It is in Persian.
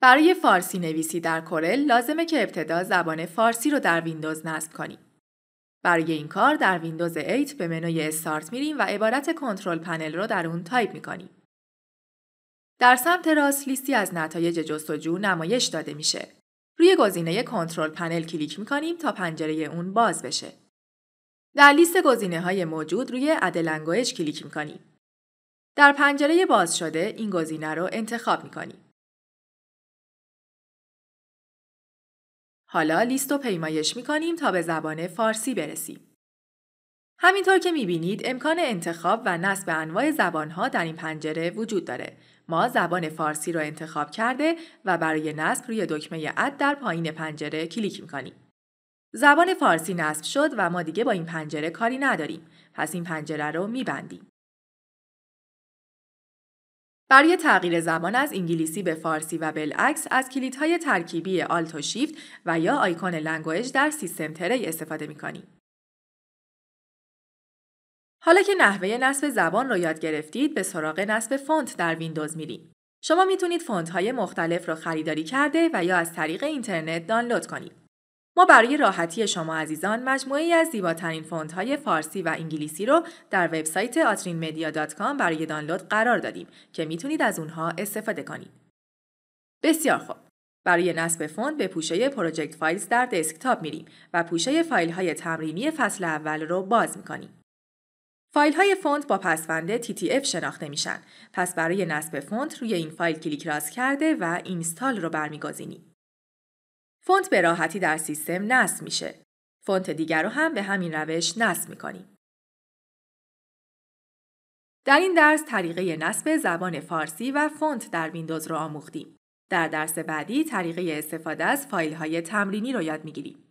برای فارسی نویسی در کورل لازمه که ابتدا زبان فارسی رو در ویندوز نصب کنیم. برای این کار در ویندوز 8 به منوی استارت میریم و عبارت کنترل پنل رو در اون تایپ میکنیم. در سمت راست لیستی از نتایج جستجو نمایش داده میشه. روی گزینه کنترل پنل کلیک میکنیم تا پنجره اون باز بشه. در لیست گزینه های موجود روی اد لنگویج کلیک میکنیم. در پنجره باز شده این گزینه رو انتخاب میکنیم. حالا لیست و پیمایش کنیم تا به زبان فارسی برسیم. همینطور که می بینید، امکان انتخاب و نصب انواع زبانها در این پنجره وجود داره. ما زبان فارسی رو انتخاب کرده و برای نصب روی دکمه اد در پایین پنجره کلیک می کنیم. زبان فارسی نصب شد و ما دیگه با این پنجره کاری نداریم. پس این پنجره رو بندیم. برای تغییر زبان از انگلیسی به فارسی و بالعکس از کلیدهای ترکیبی آلت و شیفت و یا آیکون لنگویج در سیستم تری استفاده کنید. حالا که نحوه نصب زبان رو یاد گرفتید به سراغ نصب فونت در ویندوز میریم. شما میتونید فونت های مختلف رو خریداری کرده و یا از طریق اینترنت دانلود کنید. ما برای راحتی شما عزیزان مجموعه ای از زیباترین های فارسی و انگلیسی رو در وبسایت atrinmedia.com برای دانلود قرار دادیم که میتونید از اونها استفاده کنید. بسیار خوب. برای نصب فونت به پوشه پروژکت فایلز در دسکتاپ میریم و پوشه فایل های تمرینی فصل اول رو باز میکنیم. فایل های فونت با پسوند TTF شناخته میشن. پس برای نصب فونت روی این فایل کلیک راست کرده و اینستال رو برمیگزینیم. فونت به راحتی در سیستم نصب میشه. فونت دیگر رو هم به همین روش نصب میکنیم. در این درس طریقه نصب زبان فارسی و فونت در ویندوز رو آموختیم. در درس بعدی طریقه استفاده از فایل های تمرینی رو یاد میگیریم.